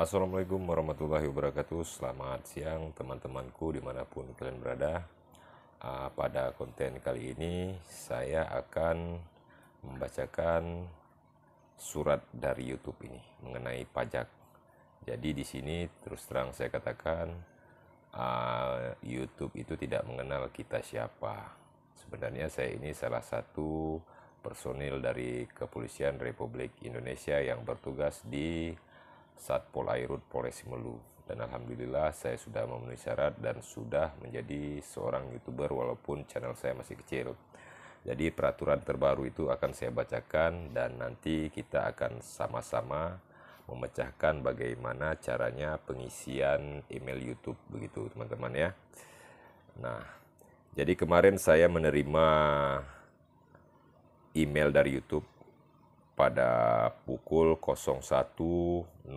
Assalamualaikum warahmatullahi wabarakatuh Selamat siang teman-temanku dimanapun kalian berada ah, Pada konten kali ini saya akan membacakan surat dari YouTube ini mengenai pajak Jadi di sini terus terang saya katakan ah, YouTube itu tidak mengenal kita siapa Sebenarnya saya ini salah satu personil dari Kepolisian Republik Indonesia yang bertugas di Satpol Airut Polres Melu dan alhamdulillah saya sudah memenuhi syarat dan sudah menjadi seorang youtuber walaupun channel saya masih kecil. Jadi peraturan terbaru itu akan saya bacakan dan nanti kita akan sama-sama memecahkan bagaimana caranya pengisian email YouTube begitu teman-teman ya. Nah, jadi kemarin saya menerima email dari YouTube pada pukul 01.03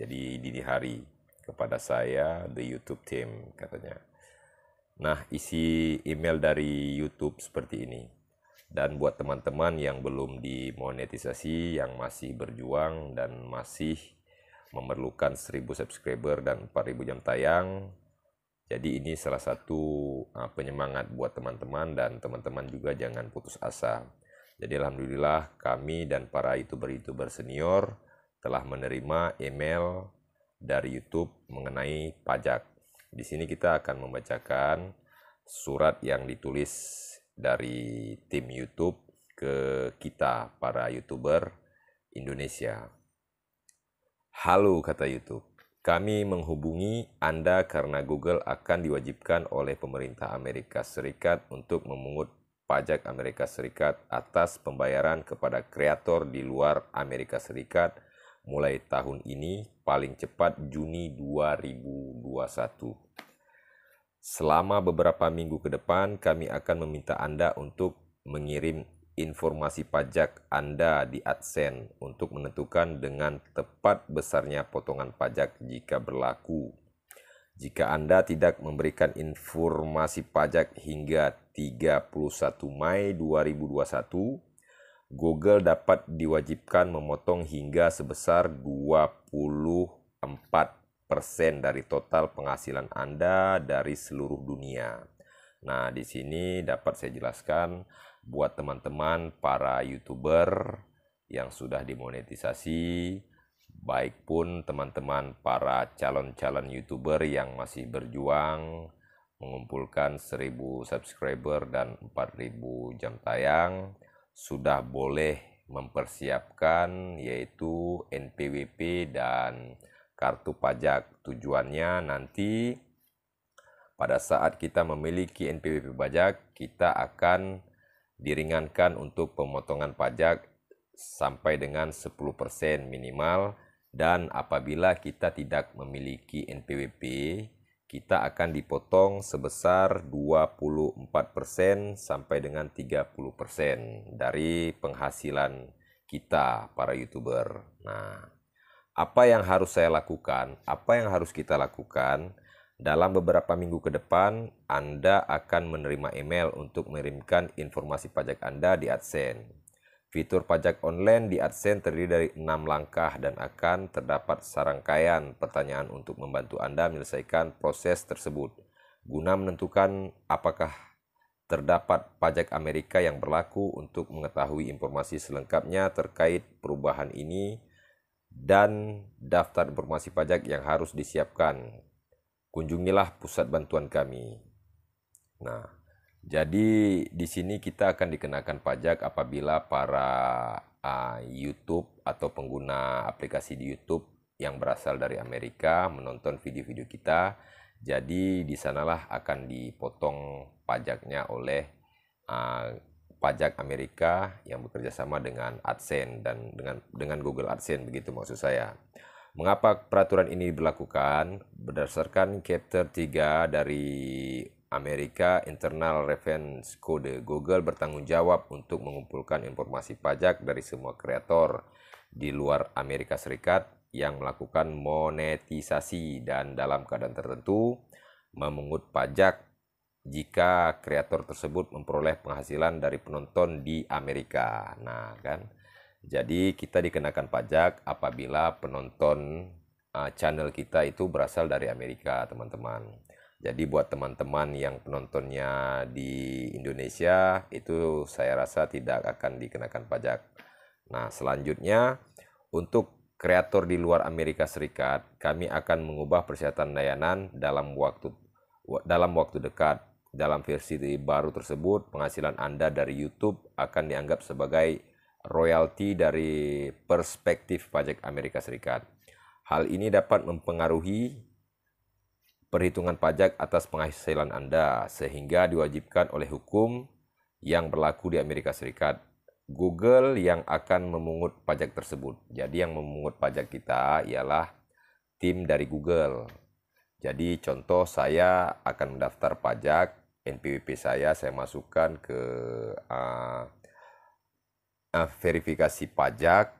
jadi dini hari kepada saya the YouTube team katanya. Nah, isi email dari YouTube seperti ini. Dan buat teman-teman yang belum dimonetisasi, yang masih berjuang dan masih memerlukan 1000 subscriber dan 4000 jam tayang, jadi ini salah satu ah, penyemangat buat teman-teman dan teman-teman juga jangan putus asa jadi alhamdulillah kami dan para youtuber-youtuber senior telah menerima email dari YouTube mengenai pajak. Di sini kita akan membacakan surat yang ditulis dari tim YouTube ke kita para YouTuber Indonesia. Halo kata YouTube. Kami menghubungi Anda karena Google akan diwajibkan oleh pemerintah Amerika Serikat untuk memungut pajak Amerika Serikat atas pembayaran kepada kreator di luar Amerika Serikat mulai tahun ini paling cepat Juni 2021. Selama beberapa minggu ke depan kami akan meminta Anda untuk mengirim informasi pajak Anda di AdSense untuk menentukan dengan tepat besarnya potongan pajak jika berlaku jika Anda tidak memberikan informasi pajak hingga 31 Mei 2021, Google dapat diwajibkan memotong hingga sebesar 24% dari total penghasilan Anda dari seluruh dunia. Nah, di sini dapat saya jelaskan buat teman-teman para YouTuber yang sudah dimonetisasi, baik pun teman-teman para calon-calon youtuber yang masih berjuang mengumpulkan 1000 subscriber dan 4000 jam tayang sudah boleh mempersiapkan yaitu NPWP dan kartu pajak tujuannya nanti pada saat kita memiliki NPWP pajak kita akan diringankan untuk pemotongan pajak sampai dengan 10% minimal dan apabila kita tidak memiliki NPWP, kita akan dipotong sebesar 24% sampai dengan 30% dari penghasilan kita para YouTuber. Nah, apa yang harus saya lakukan? Apa yang harus kita lakukan? Dalam beberapa minggu ke depan, Anda akan menerima email untuk mengirimkan informasi pajak Anda di AdSense. Fitur pajak online di AdSense terdiri dari enam langkah dan akan terdapat serangkaian pertanyaan untuk membantu Anda menyelesaikan proses tersebut guna menentukan apakah terdapat pajak Amerika yang berlaku untuk mengetahui informasi selengkapnya terkait perubahan ini dan daftar informasi pajak yang harus disiapkan. Kunjungilah pusat bantuan kami. Nah, jadi di sini kita akan dikenakan pajak apabila para uh, YouTube atau pengguna aplikasi di YouTube yang berasal dari Amerika menonton video-video kita. Jadi di sanalah akan dipotong pajaknya oleh uh, pajak Amerika yang bekerja sama dengan AdSense dan dengan dengan Google AdSense begitu maksud saya. Mengapa peraturan ini diberlakukan? Berdasarkan chapter 3 dari Amerika Internal Revenue Code. Google bertanggung jawab untuk mengumpulkan informasi pajak dari semua kreator di luar Amerika Serikat yang melakukan monetisasi dan dalam keadaan tertentu memungut pajak jika kreator tersebut memperoleh penghasilan dari penonton di Amerika. Nah, kan. Jadi kita dikenakan pajak apabila penonton eh, channel kita itu berasal dari Amerika, teman-teman. Jadi buat teman-teman yang penontonnya di Indonesia itu saya rasa tidak akan dikenakan pajak. Nah, selanjutnya untuk kreator di luar Amerika Serikat, kami akan mengubah persyaratan layanan dalam waktu dalam waktu dekat. Dalam versi baru tersebut, penghasilan Anda dari YouTube akan dianggap sebagai royalti dari perspektif pajak Amerika Serikat. Hal ini dapat mempengaruhi perhitungan pajak atas penghasilan Anda sehingga diwajibkan oleh hukum yang berlaku di Amerika Serikat. Google yang akan memungut pajak tersebut. Jadi yang memungut pajak kita ialah tim dari Google. Jadi contoh saya akan mendaftar pajak NPWP saya saya masukkan ke uh, uh, verifikasi pajak.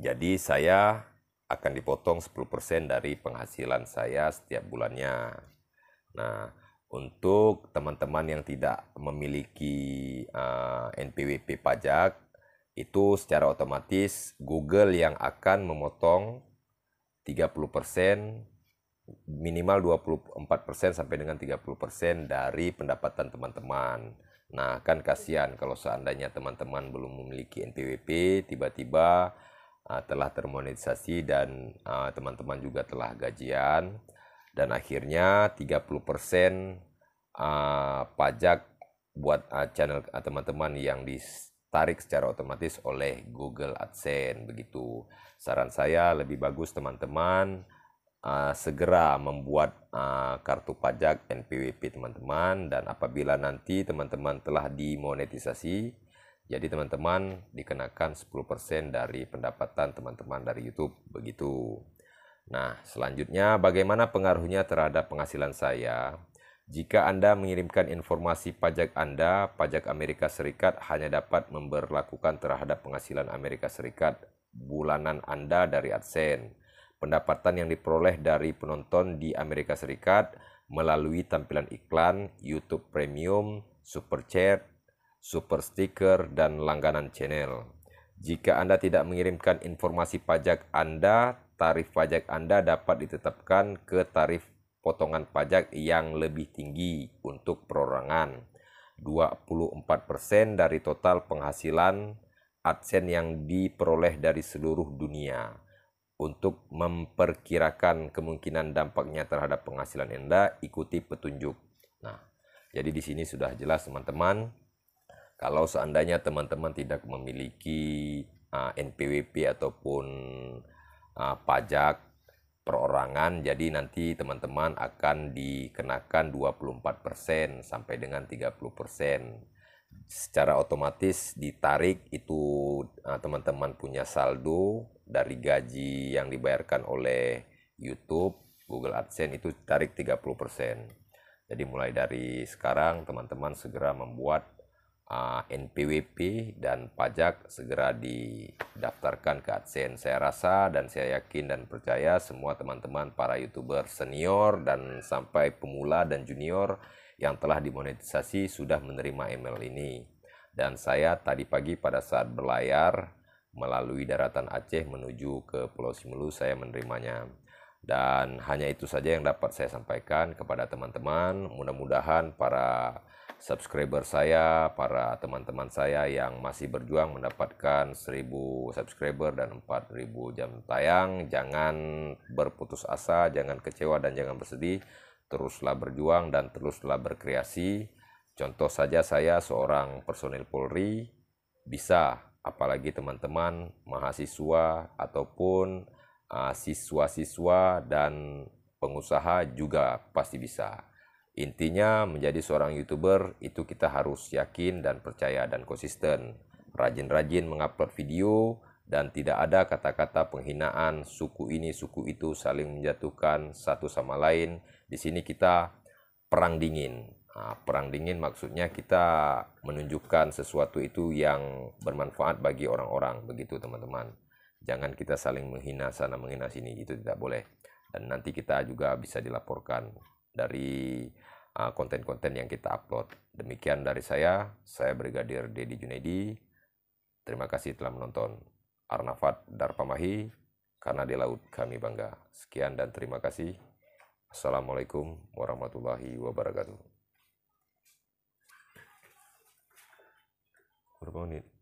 Jadi saya akan dipotong 10% dari penghasilan saya setiap bulannya. Nah, untuk teman-teman yang tidak memiliki uh, eh, NPWP pajak, itu secara otomatis Google yang akan memotong 30% minimal 24% sampai dengan 30% dari pendapatan teman-teman. Nah, kan kasihan kalau seandainya teman-teman belum memiliki NPWP, tiba-tiba uh, telah termonetisasi dan ah, teman-teman uh, juga telah gajian dan akhirnya 30% uh, ah, pajak buat uh, channel teman-teman uh, yang ditarik secara otomatis oleh Google AdSense begitu. Saran saya lebih bagus teman-teman uh, segera membuat uh, kartu pajak NPWP teman-teman dan apabila nanti teman-teman telah dimonetisasi jadi teman-teman dikenakan 10% dari pendapatan teman-teman dari YouTube begitu. Nah, selanjutnya bagaimana pengaruhnya terhadap penghasilan saya? Jika Anda mengirimkan informasi pajak Anda, pajak Amerika Serikat hanya dapat memberlakukan terhadap penghasilan Amerika Serikat bulanan Anda dari AdSense. Pendapatan yang diperoleh dari penonton di Amerika Serikat melalui tampilan iklan, YouTube Premium, Super Chat, super stiker, dan langganan channel. Jika Anda tidak mengirimkan informasi pajak Anda, tarif pajak Anda dapat ditetapkan ke tarif potongan pajak yang lebih tinggi untuk perorangan. 24% dari total penghasilan AdSense yang diperoleh dari seluruh dunia untuk memperkirakan kemungkinan dampaknya terhadap penghasilan Anda, ikuti petunjuk. Nah, jadi di sini sudah jelas teman-teman kalau seandainya teman-teman tidak memiliki uh, ah, NPWP ataupun uh, pajak perorangan, jadi nanti teman-teman akan dikenakan 24% sampai dengan 30%. Secara otomatis ditarik itu ah, teman-teman uh, punya saldo dari gaji yang dibayarkan oleh YouTube, Google AdSense itu tarik 30%. Jadi mulai dari sekarang teman-teman segera membuat Ah, NPWP dan pajak segera didaftarkan ke AdSense. Saya rasa dan saya yakin dan percaya semua teman-teman para YouTuber senior dan sampai pemula dan junior yang telah dimonetisasi sudah menerima email ini. Dan saya tadi pagi pada saat berlayar melalui daratan Aceh menuju ke Pulau Simelu saya menerimanya. Dan hanya itu saja yang dapat saya sampaikan kepada teman-teman. Mudah-mudahan para subscriber saya, para teman-teman saya yang masih berjuang mendapatkan 1000 subscriber dan 4000 jam tayang. Jangan berputus asa, jangan kecewa dan jangan bersedih. Teruslah berjuang dan teruslah berkreasi. Contoh saja saya seorang personil Polri bisa apalagi teman-teman mahasiswa ataupun ah, siswa-siswa uh, dan pengusaha juga pasti bisa. Intinya menjadi seorang YouTuber itu kita harus yakin dan percaya dan konsisten. Rajin-rajin mengupload video dan tidak ada kata-kata penghinaan suku ini suku itu saling menjatuhkan satu sama lain. Di sini kita perang dingin. Nah, perang dingin maksudnya kita menunjukkan sesuatu itu yang bermanfaat bagi orang-orang begitu teman-teman. Jangan kita saling menghina sana menghina sini itu tidak boleh. Dan nanti kita juga bisa dilaporkan dari ah, konten-konten yang kita upload. Demikian dari saya, saya Brigadir Dedi Junedi. Terima kasih telah menonton. Arnafat Darpamahi, karena di laut kami bangga. Sekian dan terima kasih. Assalamualaikum warahmatullahi wabarakatuh. Berapa menit?